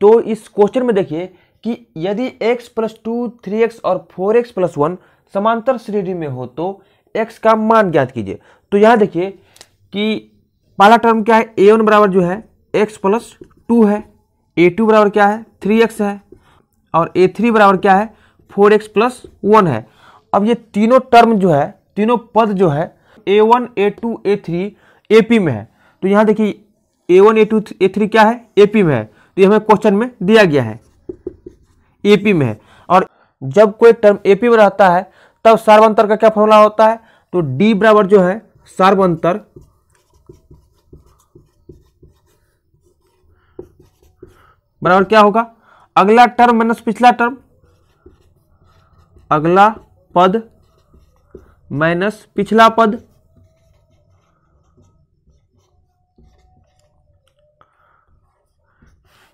तो इस क्वेश्चन में देखिए कि यदि x plus two three x और फोर एक्स प्लस वन समांतर श्रेणी में हो तो x का मान ज्ञात कीजिए तो यहाँ देखिए कि पहला टर्म क्या है ए वन बराबर जो है x प्लस टू है ए टू बराबर क्या है थ्री एक्स है और ए थ्री बराबर क्या है फोर एक्स प्लस वन है अब ये तीनों टर्म जो है तीनों पद जो है A one A two A three A P में है तो यहाँ देखिए A one A two A three क्या है ए पी में है तो ये हमें क्वेश्चन में दिया गया है एपी में है और जब कोई टर्म एपी में रहता है तब सार्व अंतर का क्या फॉर्मूला होता है तो डी बराबर जो है सार्वंतर अंतर बराबर क्या होगा अगला टर्म माइनस पिछला टर्म अगला पद माइनस पिछला पद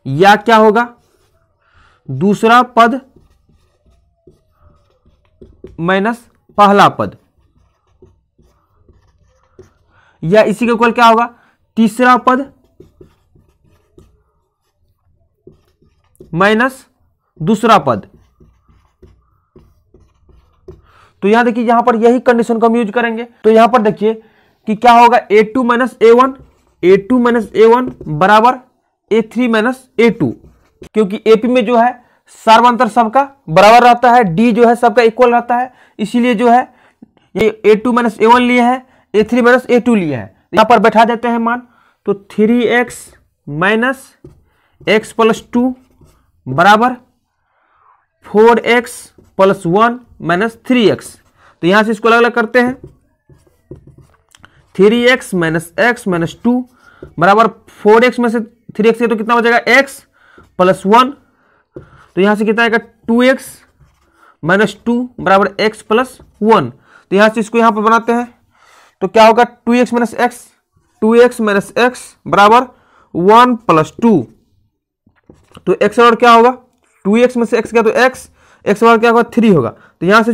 या क्या होगा दूसरा पद माइनस पहला पद या इसी के इक्वल क्या होगा तीसरा पद माइनस दूसरा पद तो यहां देखिए यहां पर यही कंडीशन को हम यूज करेंगे तो यहां पर देखिए कि क्या होगा A two minus A one A two minus A one बराबर A three minus A two क्योंकि एपी में जो है सर्वांतर सबका बराबर रहता है डी जो है सबका इक्वल रहता है इसीलिए जो है ये A two minus A one लिए हैं A three minus A two लिए हैं यहां पर बैठा देते हैं मान तो three x minus x plus two बराबर four x plus one minus three x तो यहां से इसको अलग अलग करते हैं three x minus x minus two बराबर फोर एक्स में से थ्री एक्स तो कितना बचेगा एक्स प्लस वन तो यहां से कितना आएगा टू एक्स माइनस टू बराबर एक्स प्लस वन तो यहां से इसको यहां पर बनाते हैं तो क्या होगा two x minus x two x minus x बराबर वन प्लस टू तो एक्स और क्या होगा टू एक्स में से एक्स क्या तो एक्स एक्स और क्या होगा थ्री होगा तो यहां से